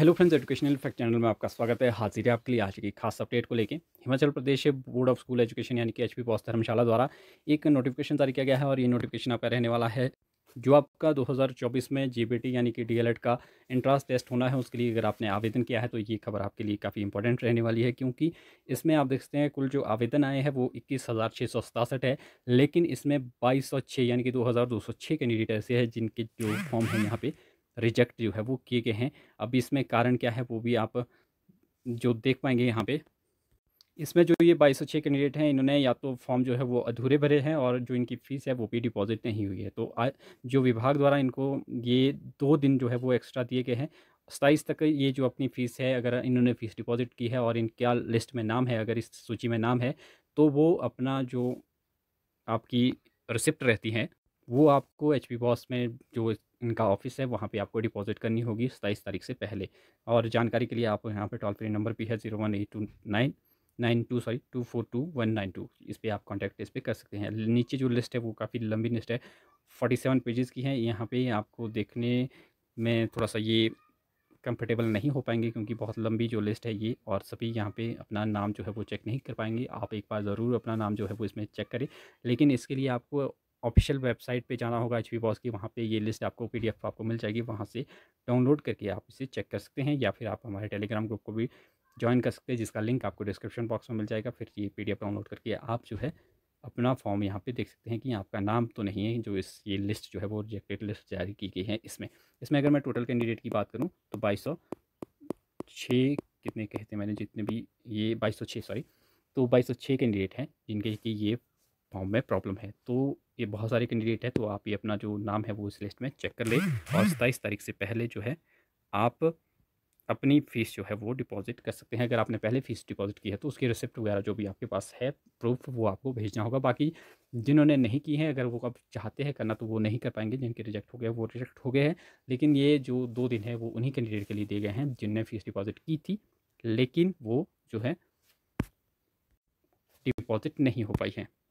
hello friends educational fact channel में आपका स्वागत है हाजिर है आपके लिए आज की खास अपडेट को लेकर Himachal Pradesh board of school education यानी कि एच पी धर्मशाला द्वारा एक नोटिफिकेशन जारी किया गया है और ये नोटिफिकेशन आपका रहने वाला है जो आपका 2024 में जीबीटी यानी कि डीएलएड का एंट्रांस टेस्ट होना है उसके लिए अगर आपने आवेदन किया है तो ये खबर आपके लिए काफ़ी इंपॉर्टेंट रहने वाली है क्योंकि इसमें आप देखते हैं कुल जो आवेदन आए हैं वो इक्कीस हज़ार छः सौ सतासठ है लेकिन इसमें बाईस सौ छः यानी कि दो हज़ार दो सौ छः कैंडिडेट ऐसे हैं जिनके जो फॉर्म हैं यहाँ पर रिजेक्ट जो है वो किए गए हैं अब इसमें कारण क्या है वो भी आप जो देख पाएंगे यहाँ पे इसमें जो ये बाईस सौ छः कैंडिडेट हैं इन्होंने या तो फॉर्म जो है वो अधूरे भरे हैं और जो इनकी फ़ीस है वो भी डिपॉजिट नहीं हुई है तो आ जो विभाग द्वारा इनको ये दो दिन जो है वो एक्स्ट्रा दिए गए हैं सताईस तक ये जो अपनी फ़ीस है अगर इन्होंने फ़ीस डिपॉजिट की है और इनका लिस्ट में नाम है अगर इस सूची में नाम है तो वो अपना जो आपकी रिसिप्ट रहती है वो आपको एच पी बॉस में जो इनका ऑफिस है वहाँ पे आपको डिपॉजिट करनी होगी सताईस तारीख से पहले और जानकारी के लिए आप यहाँ पे टोल फ्री नंबर भी है zero one eight two nine nine two sorry two four two one nine two इस पर आप कॉन्टैक्ट इस पर कर सकते हैं नीचे जो लिस्ट है वो काफ़ी लंबी लिस्ट है फोर्टी सेवन पेजेस की है यहाँ पे आपको देखने में थोड़ा सा ये कंफर्टेबल नहीं हो पाएंगे क्योंकि बहुत लंबी जो लिस्ट है ये और सभी यहाँ पे अपना नाम जो है वो चेक नहीं कर पाएंगे आप एक बार ज़रूर अपना नाम जो है वो इसमें चेक करें लेकिन इसके लिए आपको ऑफिशियल वेबसाइट पे जाना होगा एच बॉस की वहाँ पे ये लिस्ट आपको पी आपको मिल जाएगी वहाँ से डाउनलोड करके आप इसे चेक कर सकते हैं या फिर आप हमारे टेलीग्राम ग्रुप को भी ज्वाइन कर सकते हैं जिसका लिंक आपको डिस्क्रिप्शन बॉक्स में मिल जाएगा फिर ये पी डाउनलोड करके आप जो है अपना फॉर्म यहाँ पे देख सकते हैं कि आपका नाम तो नहीं है जो इस ये लिस्ट जो है वो रिजेक्टेड लिस्ट जारी की गई है इसमें इसमें अगर मैं टोटल कैंडिडेट की बात करूँ तो बाईस सौ छः कितने कहते हैं मैंने जितने भी ये बाईस सौ छः सॉरी तो बाईस सौ छः कैंडिडेट हैं जिनके कि ये फॉर्म में प्रॉब्लम है तो ये बहुत सारे कैंडिडेट है तो आप ये अपना जो नाम है वो इस लिस्ट में चेक कर लें और सत्ताईस तारीख से पहले जो है आप अपनी फ़ीस जो है वो डिपॉजिट कर सकते हैं अगर आपने पहले फ़ीस डिपॉजिट की है तो उसकी रिसिप्ट वगैरह जो भी आपके पास है प्रूफ वो आपको भेजना होगा बाकी जिन्होंने नहीं की है अगर वो अब चाहते हैं करना तो वो नहीं कर पाएंगे जिनके रिजेक्ट हो गए वो रिजेक्ट हो गए हैं लेकिन ये जो दो दिन है वो उन्हीं कैंडिडेट के लिए दिए गए हैं जिनने फ़ीस डिपॉजिट की थी लेकिन वो जो है डिपॉजिट नहीं हो पाई है